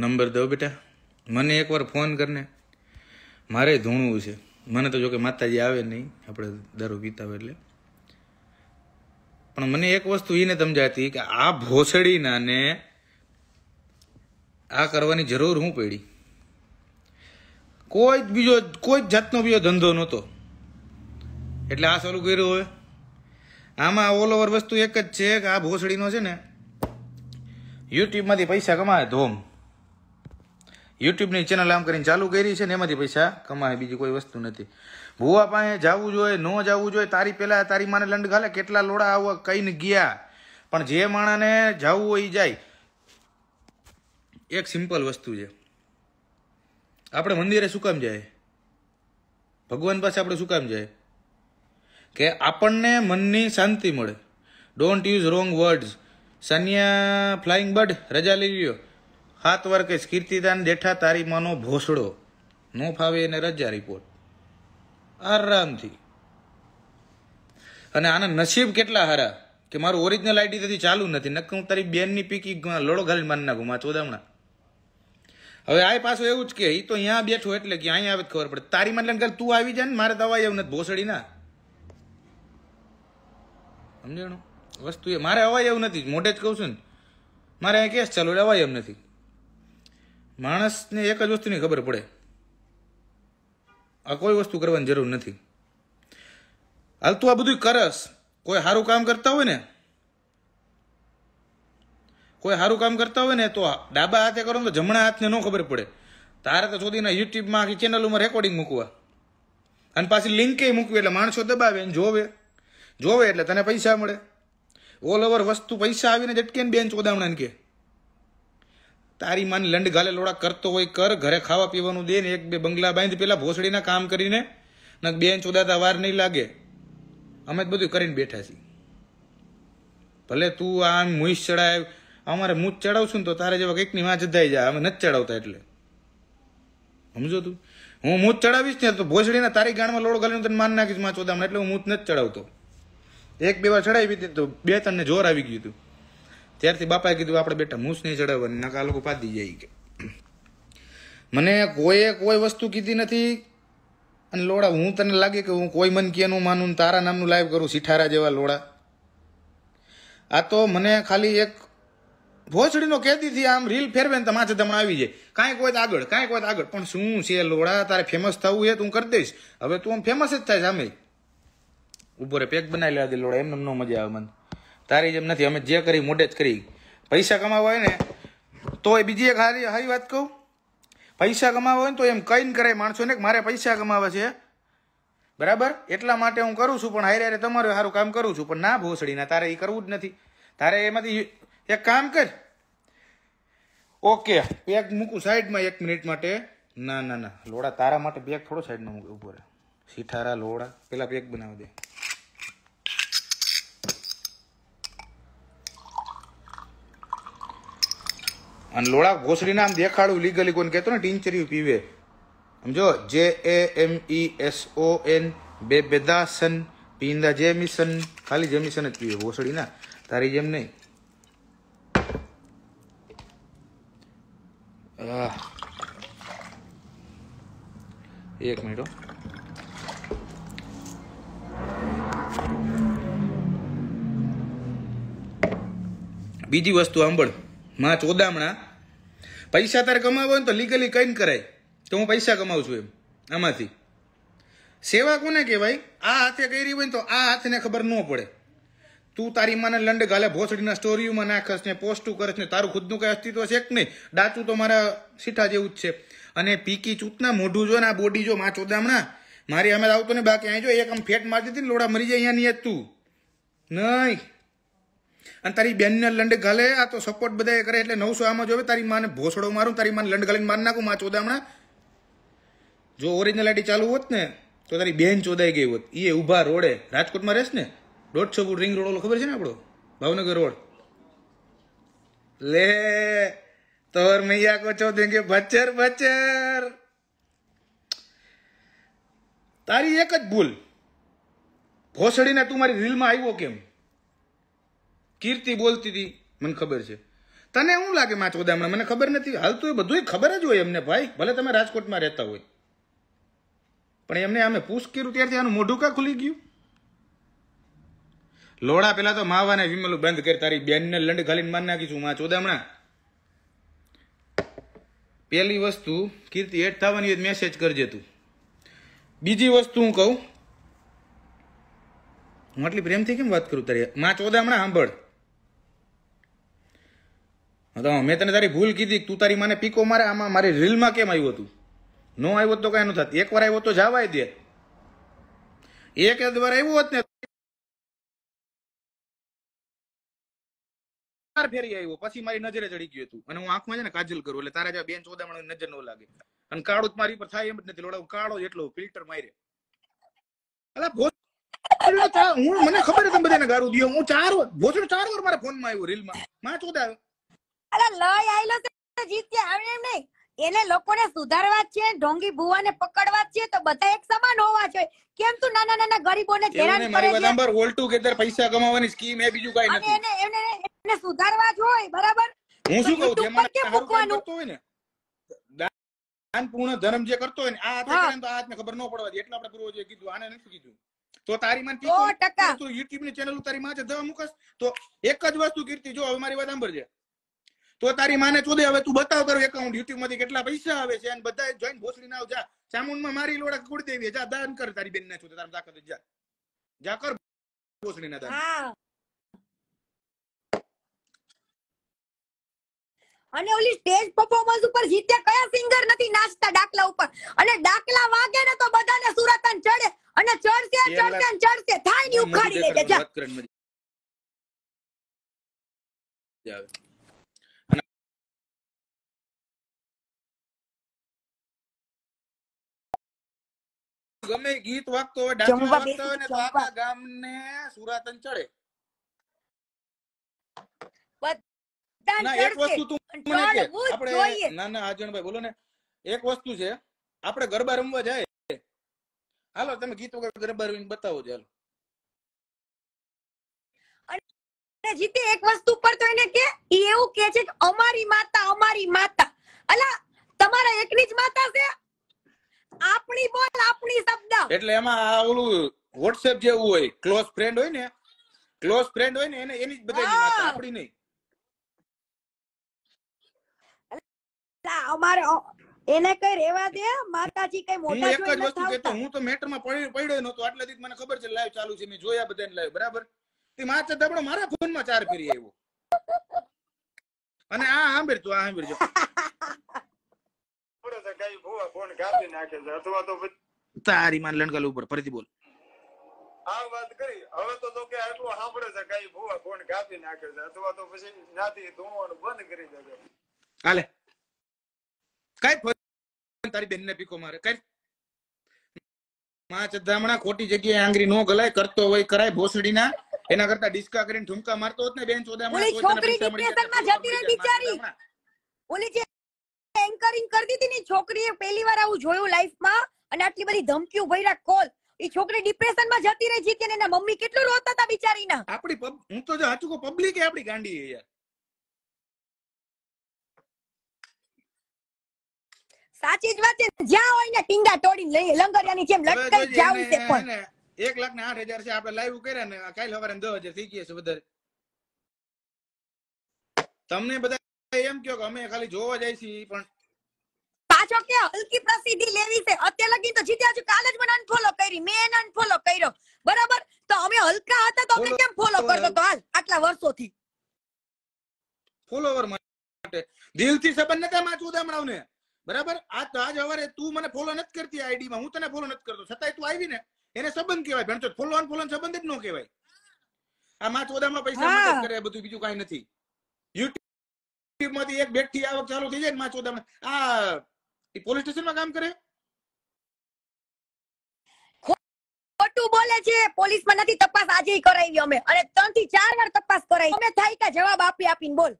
number દો બેટા મને એકવાર ફોન કરને મારે ધૂણવું છે મને તો જોકે માતાજી આવે નહીં આપણે દારૂ પીતા હોય એટલે પણ મને એક વસ્તુ એને સમજાતી કે આ ને આ કરવાની જરૂર હું પડી કોઈ જ બીજો કોઈ જ જાતનો બીજો ધંધો નહોતો એટલે આ શરૂ કર્યું હોય આમાં ઓલ ઓવર વસ્તુ એક જ છે કે આ ભોસડીનો છે ને યુટ્યુબમાંથી પૈસા કમાય ધોમ યુટ્યુબની ચેનલ આમ કરીને ચાલુ કરી છે ને એમાંથી પૈસા કમાય બીજી કોઈ વસ્તુ નથી ભૂવા પાસે જવું જોઈએ ન જવું જોઈએ તારી પહેલાં તારી માને લંડ ઘાલે કેટલા લોડા આવવા કહીને ગયા પણ જે માણાને જવું હોય જાય એક સિમ્પલ વસ્તુ છે આપણે મંદિરે શું કામ જાય ભગવાન પાસે આપણે શું કામ જાય કે આપણને મનની શાંતિ મળે ડોન્ટ યુઝ રોંગ વર્ડ્સ સનિયા ફ્લાઇંગ બર્ડ રજા લઈ લ્યો હાથ વર્કે કહીશ કીર્તિદાન જેઠા તારી માનો ભોસડો ન ફાવે એને રજા રિપોર્ટ આરામથી અને આના નસીબ કેટલા હારા કે મારું ઓરિજિનલ આઈડી તેથી ચાલુ નથી નક્કી હું તારી બેનની પીકી લડો ઘાલી મારી નાખું માં ચોદામણા હવે આ પાછું એવું જ કે એ તો અહીંયા બેઠો એટલે કે અહીંયા આવે ખબર પડે તારી મતલબ તું આવી જાય ને મારે દવા એવું નથી ભોસડી ના સમજણો વસ્તુ એ મારે અવાય એવું નથી મોઢે જ કહું છું ને મારે આ કેસ ચાલુ એટલે અવાય એમ નથી માણસને એક જ વસ્તુની ખબર પડે આ કોઈ વસ્તુ કરવાની જરૂર નથી હાલ તું આ બધું કરસ કોઈ સારું કામ કરતા હોય ને કોઈ સારું કામ કરતા હોય ને તો ડાબા હાથે કરો તો જમણા હાથને ન ખબર પડે તારે તો સુધીના યુટ્યુબમાં આખી ચેનલોમાં રેકોર્ડિંગ મૂકવા અને પાછી લિંકે મૂકવી એટલે માણસો દબાવે ને જોવે જોવે એટલે તને પૈસા મળે ઓલ ઓવર વસ્તુ પૈસા આવીને જટકે ને બેન ચોદામણાને કે તારી માન લંડ ગાલે લોડા કરતો હોય કર ઘરે ખાવા પીવાનું દે ને એક બે બંગલા બાંધ પેલા ભોસડીના કામ કરીને ને બેન ચોદાતા વાર નહીં લાગે અમે જ બધું કરીને બેઠા છીએ ભલે તું આમ મુઈશ ચડાવ અમારે મૂજ ચડાવશું ને તો તારે જેવા કંઈકની વાંચ જધાઈ જાય અમે નથી ચડાવતા એટલે સમજો તું હું મૂત ચડાવીશ ને તો ભોસડીના તારી ગાણમાં લોડો ગાલીને તને માન નાખીશ માં ચોદામણ એટલે હું મૂત નથી ચડાવતો એક બે વાર ચડાવી દીધી તો બે ત્રણને જોર આવી ગયું હતું ત્યારથી બાપાએ કીધું આપણે બેટા મૂસ નહીં ચડાવવાની નકા લોકો પાદી જાય કે મને કોઈએ કોઈ વસ્તુ કીધી નથી અને લોડા હું તને લાગે કે હું કોઈ મન કેનું માનું તારા નામનું લાઈવ કરું સિઠારા જેવા લોડા આ તો મને ખાલી એક ભોસડીનો કેદીથી આમ રીલ ફેરવે ને માથે તમને આવી જાય કાંઈક હોય તો આગળ કાંઈક હોય તો આગળ પણ શું છે લોડા તારે ફેમસ થવું છે તું કરી દઈશ હવે તું આમ ફેમસ જ થાય સામે ઉપર પેક બનાવી લેવા દે લોડા એમને ન મજા આવે મને તારી જેમ નથી અમે જે કરી મોઢે જ કરી પૈસા કમાવા હોય ને તો એ બીજી એક હારી હારી વાત કહું પૈસા કમાવા હોય ને તો એમ કહીને કરાય માણસોને કે મારે પૈસા કમાવા છે બરાબર એટલા માટે હું કરું છું પણ હારે હારે તમારું સારું કામ કરું છું પણ ના ભોસડી ભોસડીના તારે એ કરવું જ નથી તારે એમાંથી એક કામ કર ઓકે બેગ મૂકું સાઈડમાં એક મિનિટ માટે ના ના ના લોડા તારા માટે બેગ થોડો સાઈડમાં મૂકું ઉપર સીઠારા લોડા પેલા બેગ બનાવી દે અને લોળા ઘોસડીને આમ દેખાડું લીગલી કોને કહેતો ને ટીંચરી પીવે સમજો જે એ એમ ઈ એસ ઓ એન બે બેદાસન પીંદા જેમિસન ખાલી જેમિસન જ પીવે ઘોસડી ના તારી જેમ નહીં એક મિનિટ બીજી વસ્તુ સાંભળ માં ચોદામણા પૈસા તારે કમાવો ને તો લીગલી કંઈ કરાય તો હું પૈસા કમાવું છું એમ આમાંથી સેવા કોને કહેવાય આ હાથે કરી હોય ને તો આ હાથને ખબર ન પડે તું તારી માને લંડ ગાલે ભોસડીના સ્ટોરીઓમાં નાખસ ને પોસ્ટું કરસ ને તારું ખુદનું કંઈ અસ્તિત્વ છે કે નહીં દાચું તો મારા સીઠા જેવું જ છે અને પીકી ચૂતના મોઢું જો ને આ બોડી જો માં ચોદામણા મારી અમે આવતો ને બાકી અહીં જો એક આમ ફેટ મારતી હતી ને લોડા મરી જાય અહીંયા નહીં તું નહીં અને તારી બેનને લંડ ગાલે આ તો સપોર્ટ બધા કરે એટલે નવસો આમાં જોવે તારી માને ભોસડો મારું તારી માને લંડ ઘાલીને મારી નાખું માં ચોદા હમણાં જો ઓરિજિનાલિટી ચાલુ હોત ને તો તારી બેન ચોદાઈ ગઈ હોત એ ઊભા રોડે રાજકોટમાં રહેશ ને દોઢસો ફૂટ રિંગ રોડ ખબર છે ને આપણો ભાવનગર રોડ લે તોર મૈયા કો ચો દેંગે બચર બચર તારી એક જ ભૂલ ભોસડીને તું મારી રીલમાં આવ્યો કેમ કીર્તિ બોલતી હતી મને ખબર છે તને શું લાગે માં ચોદામણા મને ખબર નથી હાલ તો એ બધું ખબર જ હોય એમને ભાઈ ભલે તમે રાજકોટમાં રહેતા હોય પણ એમને અમે પૂછ કર્યું ત્યારથી આનું મોઢું કા ખુલી ગયું લોડા પેલા તો માવાને વિમલું બંધ કરી તારી બેનને લંડ ખાલીને માર નાખીશું માં ચોદામણા પહેલી વસ્તુ કીર્તિ એડ થવાની મેસેજ કરજે તું બીજી વસ્તુ હું કહું હું આટલી પ્રેમથી કેમ વાત કરું તારી માં ચોદામણા સાંભળ મેં તને તારી ભૂલ કીધી તું તારી મને પીકો મારે આમાં મારી રીલમાં કેમ આવ્યું હતું નો આવ્યો તો કાંઈ નથી એક વાર આવ્યો તો જવાય દે એક જ વાર આવ્યું હોત ને ફેરી આવ્યો પછી મારી નજરે ચડી ગયું હતું અને હું આંખમાં છે ને કાજલ કરું એટલે તારા જે બેન ચોદામણ નજર ન લાગે અને કાળો જ મારી પર થાય એમ જ નથી લોડા કાળો એટલો ફિલ્ટર મારે હું મને ખબર છે તમે બધાને ગારું દિયો હું ચાર ભોજન ચાર વાર મારા ફોનમાં આવ્યો રીલમાં માં ચોદા અરે લઈ આયલો એને લોકોને સુધારવા છે ઢોંગી ભુવાને પકડવા સમાન હોવા કેમ નાના નાના પૈસા કમાવાની ધર્મ જે કરતો હોય ને આ હાથે તો આ હાથને ખબર ન પડવા દે એટલે આપણે પૂર્વ કીધું આને કીધું તો તારી માં ટીકો તો YouTube ચેનલ તારી માં મુકસ તો એક જ વસ્તુ કીર્તિ જો હવે મારી વાત સાંભળજે તો તારી માને ચોદે હવે તું બતાવ તારું એકાઉન્ટ યુટ્યુબ માંથી કેટલા પૈસા આવે છે અને બધા જોઈન ભોસડી ના જા ચામુંડમાં મારી લોડા કુડ દેવી જા દાન કર તારી બેન ના ચોદે તારા દાખલ જા જા કર ભોસડી ના દાન અને ઓલી સ્ટેજ પરફોર્મન્સ ઉપર જીતે કયા સિંગર નથી નાચતા ડાકલા ઉપર અને ડાકલા વાગે ને તો બધાને સુરત સુરતન ચડે અને ચડશે ચડશે ચડશે થાય ની ઉખાડી લે જા ગમે ગીત વાગતો હોય ડાંસમાં વાગતો હોય ને તો આખા ગામને સુરાતન ચડે ના એક વસ્તુ તું મને કે આપણે ના ના આજણભાઈ બોલો ને એક વસ્તુ છે આપણે ગરબા રમવા જાય હાલો તમે ગીત વગર ગરબા રમીને બતાવો ચાલો જીતે એક વસ્તુ પર તો એને કે એવું કે છે કે અમારી માતા અમારી માતા અલા તમારા એકની જ માતા છે આપણી બોલ આપણી શબ્દ એટલે એમાં આ ઓલું WhatsApp જેવું હોય ક્લોઝ ફ્રેન્ડ હોય ને ક્લોઝ ફ્રેન્ડ હોય ને એને એની જ બધાની માતા આપણી નહીં અમારે એને કઈ રેવા દે માતાજી કઈ મોટા એક જ વસ્તુ કહેતો હું તો મેટરમાં પડ્યો નતો આટલા દીક મને ખબર છે લાઈવ ચાલુ છે મેં જોયા બધાને લાઈવ બરાબર તે માથે દબડો મારા ફોન માં ચાર ફેરી આવ્યો અને આ સાંભળજો આ સાંભળજો તારી માન લણકાલ ઉપર ફરીથી બોલ મારે કઈ માં ચદ્દામણા ખોટી જગ્યાએ આંગરી નો ગલાય કરતો હોય કરાય ના એના કરતા ડિસ્કા કરીને ઠુમકા મારતો હોત ને બેન ચોદા છોકરી એન્કરિંગ કરી દીધી ની છોકરીએ પહેલી વાર આવું જોયું લાઈફમાં અને આટલી બધી ધમકીઓ ભર્યા કોલ એ છોકરી ડિપ્રેશનમાં જતી રહી છે તેના મમ્મી કેટલું રોતા હતા બિચારીના આપણી હું તો જો સાચું કો પબ્લિક એ આપણી ગાંડી છે યાર સાચી જ વાત છે જ્યાં હોય ને ટીંગા તોડીને લઈ લંગરિયાની જેમ લટકાઈ જાવું છે પણ એક લાખ ને આઠ હજાર છે આપણે લાઈવ કર્યા ને કાલ સવારે દસ હજાર થઈ ગયા છે વધારે તમને બધા એમ કયો કે અમે ખાલી જોવા જાય છીએ પણ પાછો કે હલકી પ્રસિદ્ધિ લેવી છે અત્યારે લગી તો જીત્યા છું કાલે જ મને અનફોલો કરી મેં એને અનફોલો કર્યો બરાબર તો અમે હલકા હતા તો અમે કેમ ફોલો કરતો તો હાલ આટલા વર્ષોથી ફોલોવર માટે દિલથી સંબંધ નતા માચું દામણાવને બરાબર આ તો આજ હવારે તું મને ફોલો નથી કરતી આઈડી માં હું તને ફોલો નથી કરતો છતાંય તું આવી ને એને સંબંધ કહેવાય ભણતો ફોલો અન ફોલો સંબંધ જ ન કહેવાય આ માચું માં પૈસા મદદ કરે બધું બીજું કાઈ નથી માંથી એક બેઠી આવક ચાલુ થઈ જાય ને માં ચોદામણ આ પોલીસ સ્ટેશનમાં કામ કરે ખોટું બોલે છે પોલીસ પોલીસમાં નથી તપાસ આજે કરાવી અમે અને ત્રણ થી ચાર વાર તપાસ કરાવી અમે થાય કે જવાબ આપી આપીને બોલ